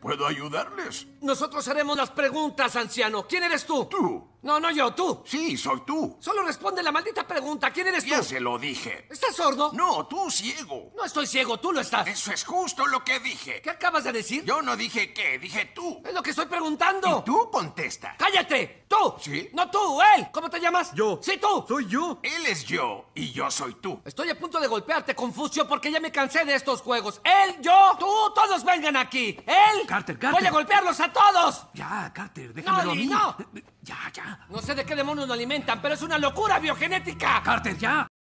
¿Puedo ayudarles? Nosotros haremos las preguntas, anciano. ¿Quién eres tú? Tú. No, no yo, tú. Sí, soy tú. Solo responde la maldita pregunta. ¿Quién eres tú? Ya se lo dije. ¿Estás sordo? No, tú ciego. No estoy ciego, tú lo estás. Eso es justo lo que dije. ¿Qué acabas de decir? Yo no dije qué, dije tú. Es lo que estoy preguntando. tú contesta. ¡Cállate! ¿Sí? No tú, él. ¿Cómo te llamas? Yo. Sí, tú. Soy yo. Él es yo y yo soy tú. Estoy a punto de golpearte, Confucio, porque ya me cansé de estos juegos. Él, yo, tú, todos vengan aquí. Él. Carter, Carter. Voy a golpearlos a todos. Ya, Carter, déjamelo no, No. Ya, ya. No sé de qué demonios nos alimentan, pero es una locura biogenética. Carter, ya.